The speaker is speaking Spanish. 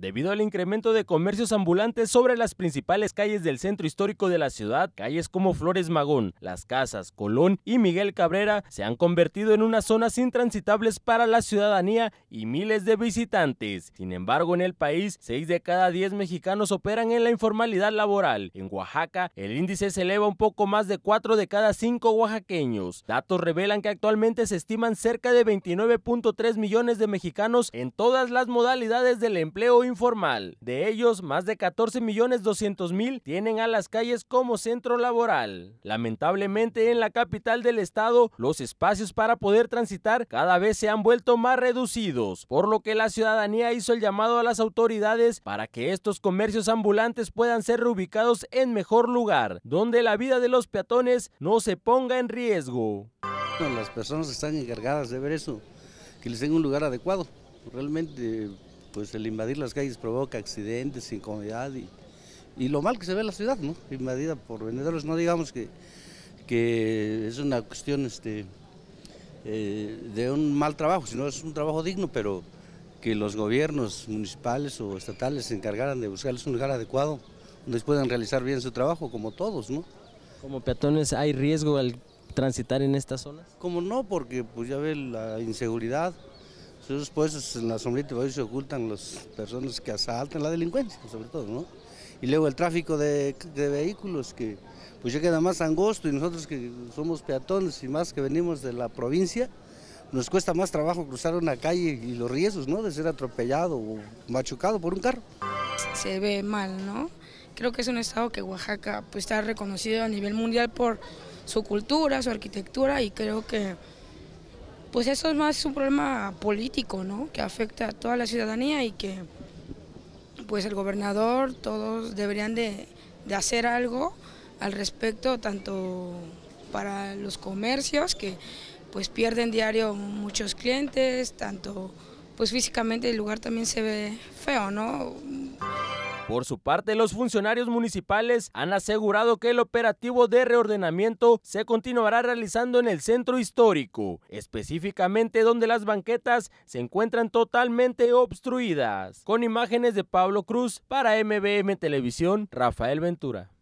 debido al incremento de comercios ambulantes sobre las principales calles del centro histórico de la ciudad. Calles como Flores Magón, Las Casas, Colón y Miguel Cabrera se han convertido en unas zonas intransitables para la ciudadanía y miles de visitantes. Sin embargo, en el país, 6 de cada 10 mexicanos operan en la informalidad laboral. En Oaxaca, el índice se eleva un poco más de 4 de cada 5 oaxaqueños. Datos revelan que actualmente se estiman cerca de 29.3 millones de mexicanos en todas las modalidades del empleo informal. De ellos, más de 14.200.000 millones tienen a las calles como centro laboral. Lamentablemente, en la capital del estado, los espacios para poder transitar cada vez se han vuelto más reducidos, por lo que la ciudadanía hizo el llamado a las autoridades para que estos comercios ambulantes puedan ser reubicados en mejor lugar, donde la vida de los peatones no se ponga en riesgo. Las personas están encargadas de ver eso, que les den un lugar adecuado. Realmente pues el invadir las calles provoca accidentes, incomodidad y, y lo mal que se ve la ciudad, ¿no? Invadida por vendedores, no digamos que, que es una cuestión este, eh, de un mal trabajo, sino es un trabajo digno, pero que los gobiernos municipales o estatales se encargaran de buscarles un lugar adecuado donde puedan realizar bien su trabajo, como todos, ¿no? Como peatones, ¿hay riesgo al transitar en estas zonas? Como no, porque pues ya ve la inseguridad, esos puestos en la sombrita se ocultan las personas que asaltan, la delincuencia sobre todo, ¿no? Y luego el tráfico de, de vehículos que pues ya queda más angosto y nosotros que somos peatones y más que venimos de la provincia, nos cuesta más trabajo cruzar una calle y los riesgos, ¿no? De ser atropellado o machucado por un carro. Se ve mal, ¿no? Creo que es un estado que Oaxaca pues, está reconocido a nivel mundial por su cultura, su arquitectura y creo que pues eso es más un problema político, ¿no? Que afecta a toda la ciudadanía y que pues el gobernador, todos deberían de, hacer algo al respecto, tanto para los comercios que pues pierden diario muchos clientes, tanto pues físicamente el lugar también se ve feo, ¿no? Por su parte, los funcionarios municipales han asegurado que el operativo de reordenamiento se continuará realizando en el centro histórico, específicamente donde las banquetas se encuentran totalmente obstruidas. Con imágenes de Pablo Cruz para MBM Televisión, Rafael Ventura.